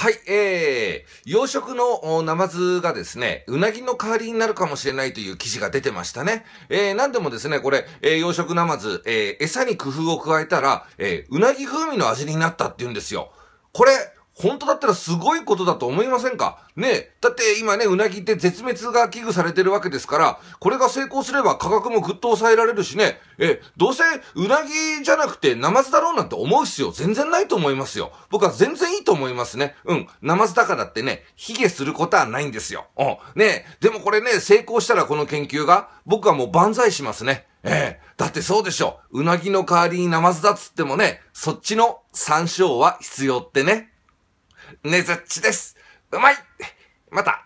はい、えー、養殖のナマズがですね、うなぎの代わりになるかもしれないという記事が出てましたね。えー、なんでもですね、これ、えー、養殖ナマズ、えー、餌に工夫を加えたら、えー、うなぎ風味の味になったって言うんですよ。これ、本当だったらすごいことだと思いませんかねだって今ね、うなぎって絶滅が危惧されてるわけですから、これが成功すれば価格もぐっと抑えられるしね、え、どうせうなぎじゃなくてナマズだろうなんて思う必要全然ないと思いますよ。僕は全然いいと思いますね。うん。ナマズだからってね、卑下することはないんですよ。うん。ねでもこれね、成功したらこの研究が、僕はもう万歳しますね。ええだってそうでしょ。うなぎの代わりにナマズだっつってもね、そっちの参照は必要ってね。ねずっちです。うまいまた